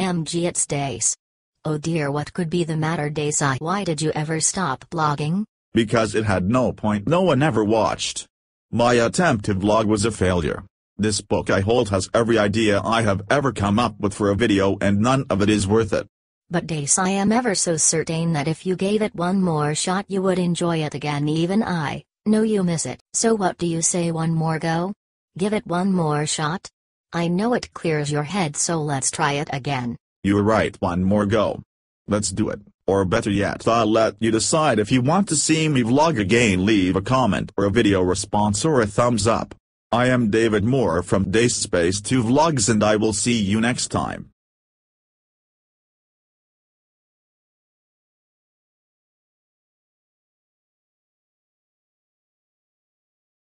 OMG it's Dace. Oh dear what could be the matter Dace I why did you ever stop blogging? Because it had no point no one ever watched. My attempt to vlog was a failure. This book I hold has every idea I have ever come up with for a video and none of it is worth it. But Dace I am ever so certain that if you gave it one more shot you would enjoy it again even I, know you miss it. So what do you say one more go? Give it one more shot? I know it clears your head so let's try it again. You're right one more go. Let's do it, or better yet I'll let you decide if you want to see me vlog again leave a comment or a video response or a thumbs up. I am David Moore from Dayspace 2 Vlogs and I will see you next time.